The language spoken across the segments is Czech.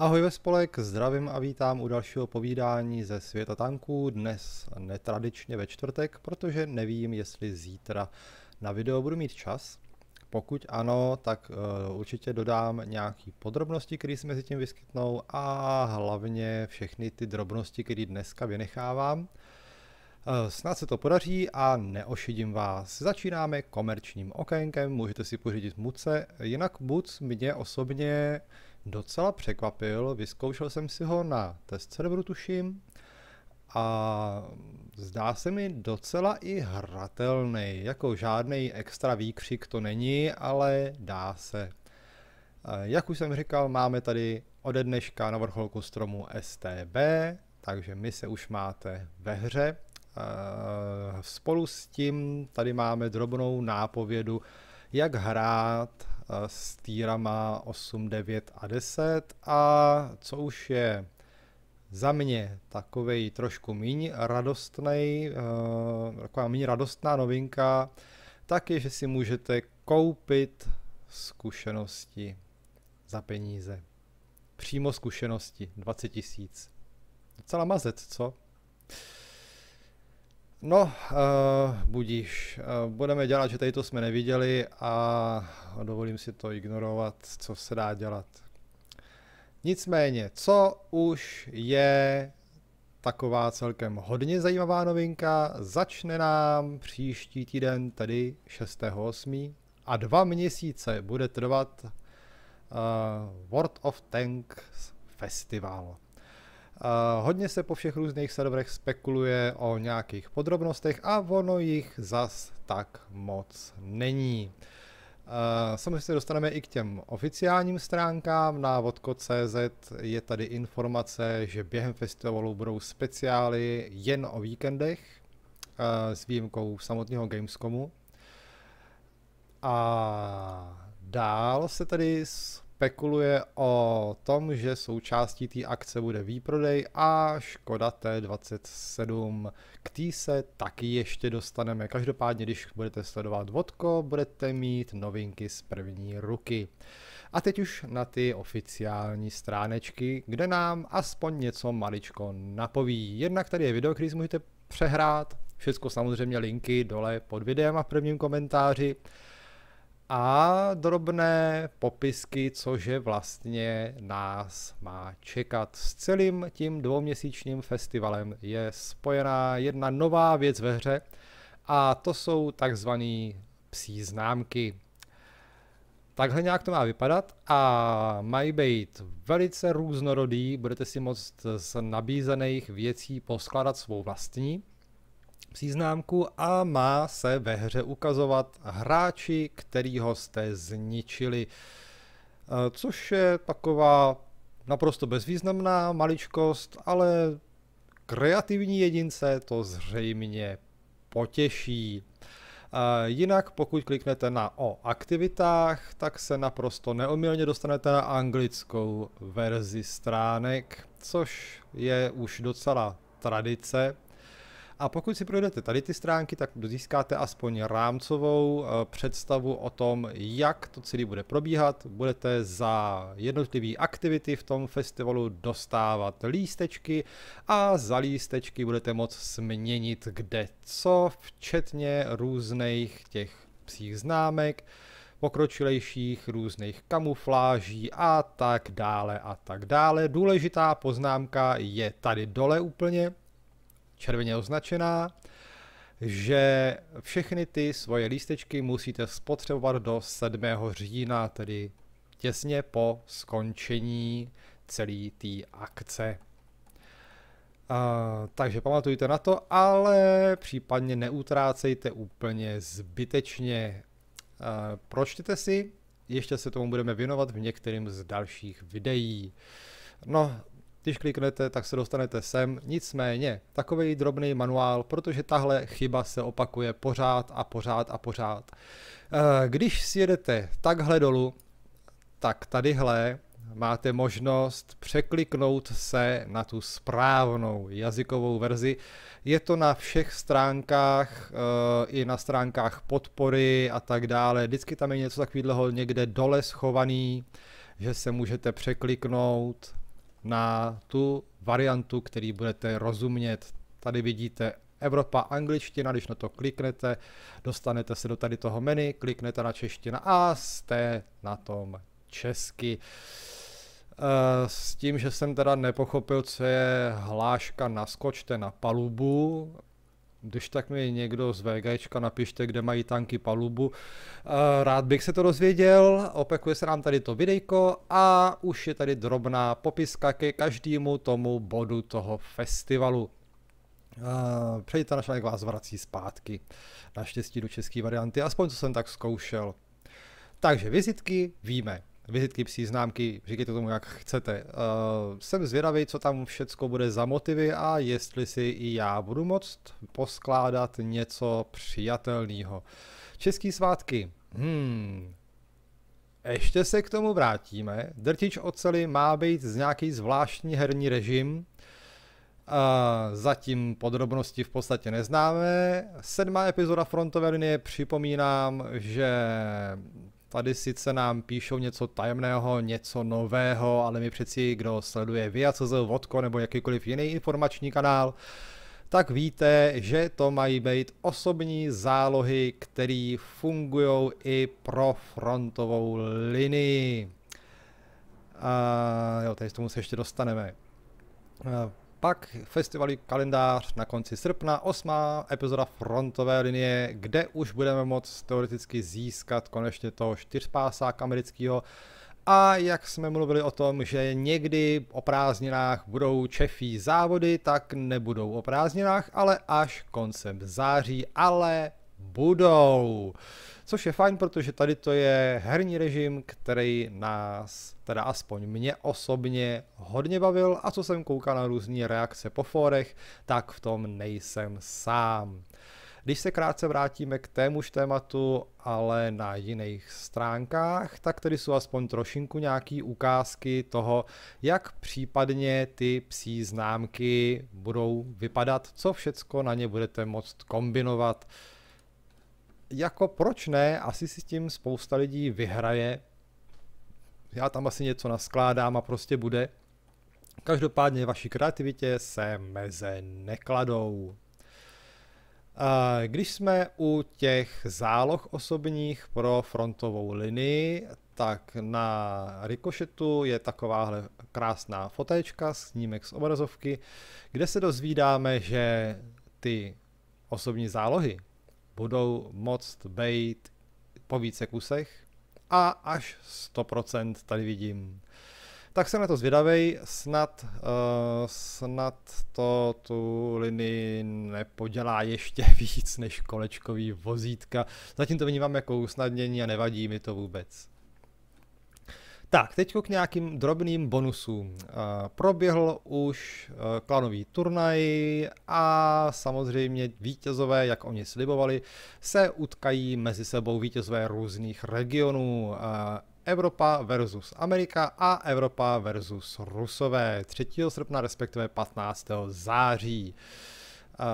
Ahoj ve spolek, zdravím a vítám u dalšího povídání ze světa tanků, dnes netradičně ve čtvrtek, protože nevím, jestli zítra na video budu mít čas. Pokud ano, tak uh, určitě dodám nějaké podrobnosti, které se mezi tím vyskytnou a hlavně všechny ty drobnosti, které dneska vynechávám. Eh, snad se to podaří a neošidím vás. Začínáme komerčním okénkem, můžete si pořídit muce, jinak buc mě osobně uh, docela překvapil. Vyzkoušel jsem si ho na test serveru, tuším. A zdá se mi docela i hratelný. Jako žádný extra výkřik to není, ale dá se. Jak už jsem říkal, máme tady ode dneška na vrcholku stromu STB, takže my se už máte ve hře. Spolu s tím tady máme drobnou nápovědu, jak hrát s týrama 8, 9 a 10 a co už je za mě takovej trošku míň radostnej, eh, taková míň radostná novinka, tak je, že si můžete koupit zkušenosti za peníze. Přímo zkušenosti, 20 tisíc. Docela mazec, co? Uh, No, uh, budíš. Uh, budeme dělat, že tady to jsme neviděli a dovolím si to ignorovat, co se dá dělat. Nicméně, co už je taková celkem hodně zajímavá novinka, začne nám příští týden, tedy 6.8. a dva měsíce bude trvat uh, World of Tanks festival. Hodně se po všech různých serverech spekuluje o nějakých podrobnostech a ono jich zas tak moc není. Samozřejmě se dostaneme i k těm oficiálním stránkám. Na vodko.cz je tady informace, že během festivalu budou speciály jen o víkendech s výjimkou samotného Gamescomu. A dál se tady spekuluje o tom, že součástí té akce bude výprodej a Škoda T27. K tý se taky ještě dostaneme. Každopádně, když budete sledovat Vodko, budete mít novinky z první ruky. A teď už na ty oficiální stránečky, kde nám aspoň něco maličko napoví. Jednak tady je video, který si můžete přehrát, Všechno samozřejmě linky dole pod videem a v prvním komentáři a drobné popisky, cože vlastně nás má čekat. S celým tím dvouměsíčním festivalem je spojená jedna nová věc ve hře a to jsou takzvané psí známky. Takhle nějak to má vypadat a mají být velice různorodý, budete si moct z nabízených věcí poskládat svou vlastní příznámku a má se ve hře ukazovat hráči, ho jste zničili. Eh, což je taková naprosto bezvýznamná maličkost, ale kreativní jedince to zřejmě potěší. Eh, jinak pokud kliknete na o aktivitách, tak se naprosto neomylně dostanete na anglickou verzi stránek, což je už docela tradice a pokud si projdete tady ty stránky, tak získáte aspoň rámcovou eh, představu o tom, jak to celé bude probíhat. Budete za jednotlivé aktivity v tom festivalu dostávat lístečky a za lístečky budete moct změnit kde co, včetně různých těch psích známek, pokročilejších různých kamufláží a tak dále a tak dále. Důležitá poznámka je tady dole úplně, červeně označená, že všechny ty svoje lístečky musíte spotřebovat do 7. října, tedy těsně po skončení celé té akce. Uh, takže pamatujte na to, ale případně neutrácejte úplně zbytečně. Uh, pročtěte si, ještě se tomu budeme věnovat v některém z dalších videí. No, když kliknete, tak se dostanete sem. Nicméně, takový drobný manuál, protože tahle chyba se opakuje pořád a pořád a pořád. Eh, když si jedete takhle dolů, tak tadyhle máte možnost překliknout se na tu správnou jazykovou verzi. Je to na všech stránkách, eh, i na stránkách podpory a tak dále. Vždycky tam je něco takového někde dole schovaný, že se můžete překliknout na tu variantu, který budete rozumět. Tady vidíte Evropa angličtina, když na to kliknete, dostanete se do tady toho menu, kliknete na čeština a jste na tom česky. Eh, s tím, že jsem teda nepochopil, co je hláška naskočte na palubu, když tak mi někdo z VGčka napište, kde mají tanky palubu. Eh, rád bych se to dozvěděl, opekuje se nám tady to videjko a už je tady drobná popiska ke každému tomu bodu toho festivalu. Eh, Přejte na článek vás vrací zpátky. Naštěstí do české varianty, aspoň co jsem tak zkoušel. Takže vizitky víme vizitky, psí známky, říkejte tomu, jak chcete. Uh, jsem zvědavý, co tam všecko bude za motivy a jestli si i já budu moct poskládat něco přijatelného. Český svátky. Hmm. Ještě se k tomu vrátíme. Drtič oceli má být z nějaký zvláštní herní režim, Uh, zatím podrobnosti v podstatě neznáme. Sedmá epizoda frontové linie připomínám, že Tady sice nám píšou něco tajemného, něco nového, ale my přeci, kdo sleduje VIACZ, Vodko nebo jakýkoliv jiný informační kanál, tak víte, že to mají být osobní zálohy, které fungují i pro frontovou linii. A jo, tady k tomu se ještě dostaneme. Pak festivalový kalendář na konci srpna, osmá epizoda frontové linie, kde už budeme moct teoreticky získat konečně toho čtyřpásák amerického. A jak jsme mluvili o tom, že někdy o prázdninách budou Čefí závody, tak nebudou o prázdninách, ale až koncem září, ale budou. Což je fajn, protože tady to je herní režim, který nás, teda aspoň mě osobně, hodně bavil a co jsem koukal na různé reakce po fórech, tak v tom nejsem sám. Když se krátce vrátíme k témuž tématu, ale na jiných stránkách, tak tady jsou aspoň trošinku nějaký ukázky toho, jak případně ty psí známky budou vypadat, co všecko na ně budete moct kombinovat jako proč ne, asi si s tím spousta lidí vyhraje. Já tam asi něco naskládám a prostě bude. Každopádně vaší kreativitě se meze nekladou. Když jsme u těch záloh osobních pro frontovou linii, tak na Ricochetu je takováhle krásná fotéčka, snímek z obrazovky, kde se dozvídáme, že ty osobní zálohy budou moct být po více kusech a až 100% tady vidím. Tak jsem na to zvědavej, snad, uh, snad to tu linii nepodělá ještě víc než kolečkový vozítka. Zatím to vnímám jako usnadnění a nevadí mi to vůbec. Tak, teď k nějakým drobným bonusům. Eh, proběhl už eh, klanový turnaj a samozřejmě vítězové, jak oni slibovali, se utkají mezi sebou vítězové různých regionů. Eh, Evropa versus Amerika a Evropa versus Rusové 3. srpna, respektive 15. září. Uh,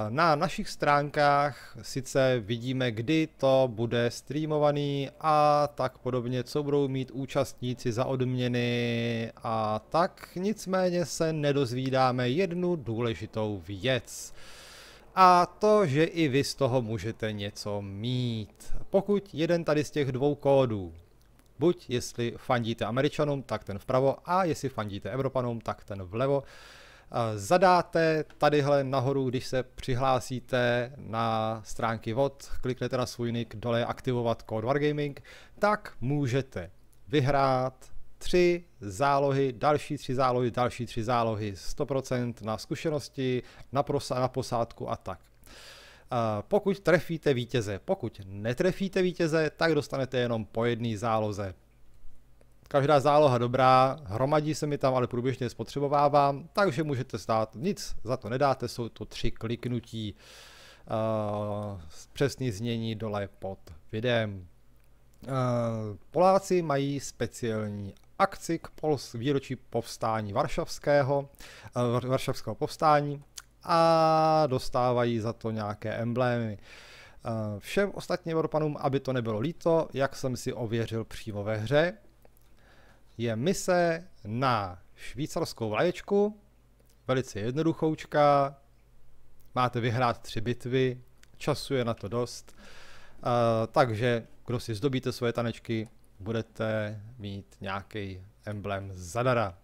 na našich stránkách sice vidíme, kdy to bude streamovaný a tak podobně, co budou mít účastníci za odměny a tak, nicméně se nedozvídáme jednu důležitou věc. A to, že i vy z toho můžete něco mít. Pokud jeden tady z těch dvou kódů, buď jestli fandíte Američanům, tak ten vpravo, a jestli fandíte Evropanům, tak ten vlevo, Zadáte tadyhle nahoru, když se přihlásíte na stránky VOD, kliknete na svůj nick, dole aktivovat kód Wargaming, tak můžete vyhrát tři zálohy, další tři zálohy, další tři zálohy, 100% na zkušenosti, na, prosa, na posádku a tak. Pokud trefíte vítěze, pokud netrefíte vítěze, tak dostanete jenom po jedné záloze. Každá záloha dobrá, hromadí se mi tam, ale průběžně spotřebovávám, takže můžete stát nic, za to nedáte, jsou to tři kliknutí, uh, přesný znění dole pod videem. Uh, Poláci mají speciální akci k pols výročí povstání varšavského, uh, varšavského povstání a dostávají za to nějaké emblémy. Všem ostatním Evropanům, aby to nebylo líto, jak jsem si ověřil přímo ve hře, je mise na švýcarskou vlaječku, velice jednoduchoučka, máte vyhrát tři bitvy, času je na to dost, uh, takže kdo si zdobíte svoje tanečky, budete mít nějaký emblem zadara.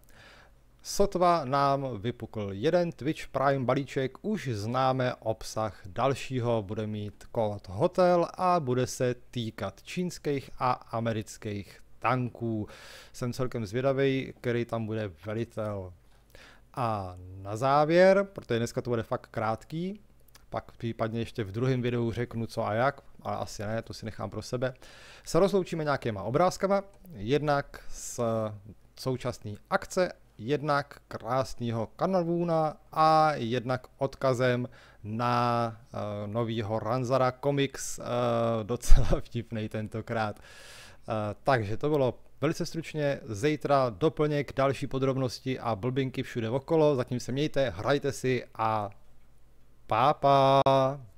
Sotva nám vypukl jeden Twitch Prime balíček, už známe obsah dalšího, bude mít kód hotel a bude se týkat čínských a amerických tanků. Jsem celkem zvědavý, který tam bude velitel. A na závěr, protože dneska to bude fakt krátký, pak případně ještě v druhém videu řeknu co a jak, ale asi ne, to si nechám pro sebe, se rozloučíme nějakýma obrázkama, jednak s současný akce, jednak krásného kanalvůna a jednak odkazem na uh, novýho Ranzara Comics, uh, docela vtipnej tentokrát. Eh, takže to bylo velice stručně. Zítra doplněk, další podrobnosti a blbinky všude okolo. Zatím se mějte, hrajte si a pápa. Pa.